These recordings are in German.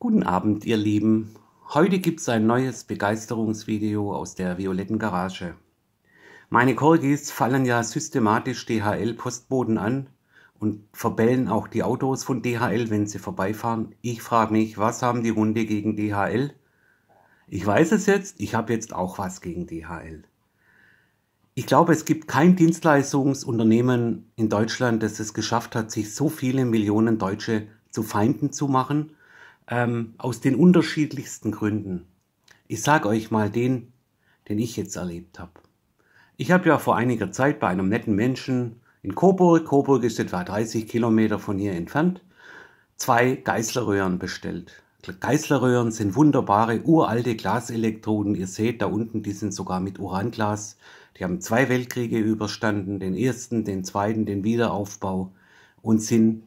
Guten Abend, ihr Lieben. Heute gibt's ein neues Begeisterungsvideo aus der violetten Garage. Meine Corgis fallen ja systematisch DHL-Postboten an und verbellen auch die Autos von DHL, wenn sie vorbeifahren. Ich frage mich, was haben die Hunde gegen DHL? Ich weiß es jetzt, ich habe jetzt auch was gegen DHL. Ich glaube, es gibt kein Dienstleistungsunternehmen in Deutschland, das es geschafft hat, sich so viele Millionen Deutsche zu Feinden zu machen ähm, aus den unterschiedlichsten Gründen. Ich sage euch mal den, den ich jetzt erlebt habe. Ich habe ja vor einiger Zeit bei einem netten Menschen in Coburg, Coburg ist etwa 30 Kilometer von hier entfernt, zwei Geißlerröhren bestellt. Geißlerröhren sind wunderbare, uralte Glaselektroden. Ihr seht da unten, die sind sogar mit Uranglas. Die haben zwei Weltkriege überstanden, den ersten, den zweiten, den Wiederaufbau und sind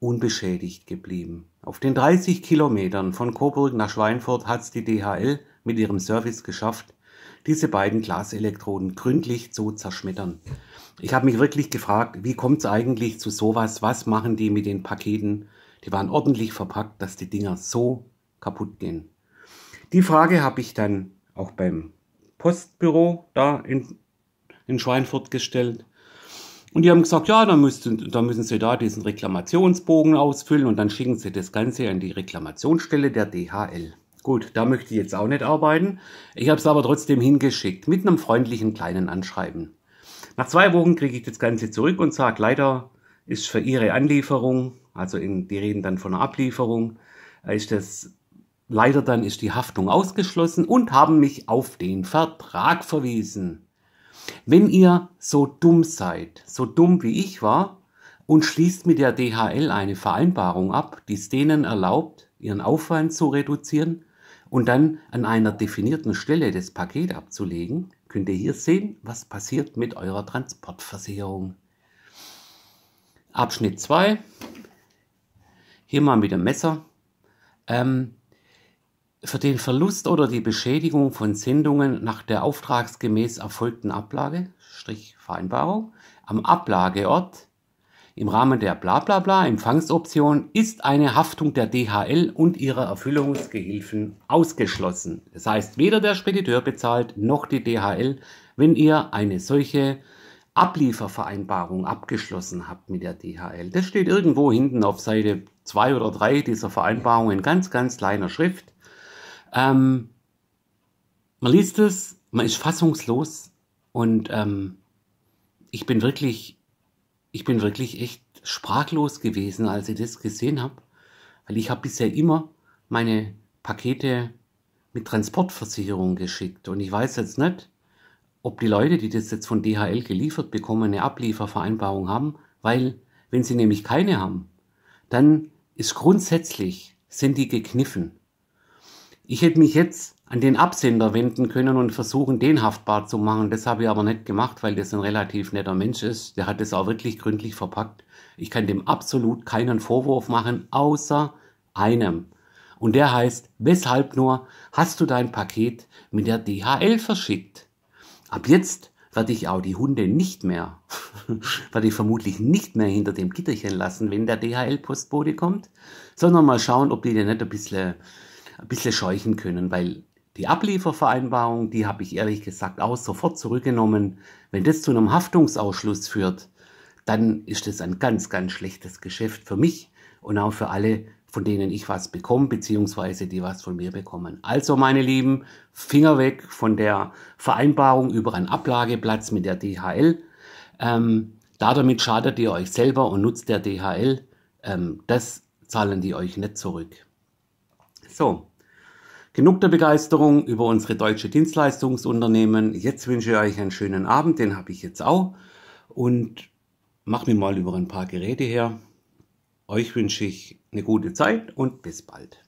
unbeschädigt geblieben. Auf den 30 Kilometern von Coburg nach Schweinfurt hat es die DHL mit ihrem Service geschafft, diese beiden Glaselektroden gründlich zu zerschmettern. Ich habe mich wirklich gefragt, wie kommt es eigentlich zu sowas? Was machen die mit den Paketen? Die waren ordentlich verpackt, dass die Dinger so kaputt gehen. Die Frage habe ich dann auch beim Postbüro da in, in Schweinfurt gestellt. Und die haben gesagt, ja, dann müssen, dann müssen Sie da diesen Reklamationsbogen ausfüllen und dann schicken Sie das Ganze an die Reklamationsstelle der DHL. Gut, da möchte ich jetzt auch nicht arbeiten. Ich habe es aber trotzdem hingeschickt mit einem freundlichen kleinen Anschreiben. Nach zwei Wochen kriege ich das Ganze zurück und sage, leider ist für Ihre Anlieferung, also in, die reden dann von einer Ablieferung, ist das leider dann ist die Haftung ausgeschlossen und haben mich auf den Vertrag verwiesen. Wenn ihr so dumm seid, so dumm wie ich war, und schließt mit der DHL eine Vereinbarung ab, die es denen erlaubt, ihren Aufwand zu reduzieren und dann an einer definierten Stelle das Paket abzulegen, könnt ihr hier sehen, was passiert mit eurer Transportversicherung. Abschnitt 2, hier mal mit dem Messer. Ähm, für den Verlust oder die Beschädigung von Sendungen nach der auftragsgemäß erfolgten Ablage, Strich Vereinbarung, am Ablageort im Rahmen der Blablabla Empfangsoption ist eine Haftung der DHL und ihrer Erfüllungsgehilfen ausgeschlossen. Das heißt, weder der Spediteur bezahlt noch die DHL, wenn ihr eine solche Abliefervereinbarung abgeschlossen habt mit der DHL. Das steht irgendwo hinten auf Seite 2 oder 3 dieser Vereinbarung in ganz, ganz kleiner Schrift. Ähm, man liest es, man ist fassungslos und ähm, ich bin wirklich, ich bin wirklich echt sprachlos gewesen, als ich das gesehen habe, weil ich habe bisher immer meine Pakete mit Transportversicherung geschickt und ich weiß jetzt nicht, ob die Leute, die das jetzt von DHL geliefert bekommen, eine Abliefervereinbarung haben, weil wenn sie nämlich keine haben, dann ist grundsätzlich, sind die gekniffen. Ich hätte mich jetzt an den Absender wenden können und versuchen, den haftbar zu machen. Das habe ich aber nicht gemacht, weil das ein relativ netter Mensch ist. Der hat das auch wirklich gründlich verpackt. Ich kann dem absolut keinen Vorwurf machen, außer einem. Und der heißt, weshalb nur hast du dein Paket mit der DHL verschickt? Ab jetzt werde ich auch die Hunde nicht mehr, werde ich vermutlich nicht mehr hinter dem Gitterchen lassen, wenn der DHL-Postbote kommt, sondern mal schauen, ob die dir nicht ein bisschen ein bisschen scheuchen können, weil die Abliefervereinbarung, die habe ich ehrlich gesagt auch sofort zurückgenommen. Wenn das zu einem Haftungsausschluss führt, dann ist das ein ganz, ganz schlechtes Geschäft für mich und auch für alle, von denen ich was bekomme, beziehungsweise die was von mir bekommen. Also, meine Lieben, Finger weg von der Vereinbarung über einen Ablageplatz mit der DHL. Ähm, damit schadet ihr euch selber und nutzt der DHL. Ähm, das zahlen die euch nicht zurück. So, Genug der Begeisterung über unsere deutsche Dienstleistungsunternehmen. Jetzt wünsche ich euch einen schönen Abend, den habe ich jetzt auch. Und mach mir mal über ein paar Geräte her. Euch wünsche ich eine gute Zeit und bis bald.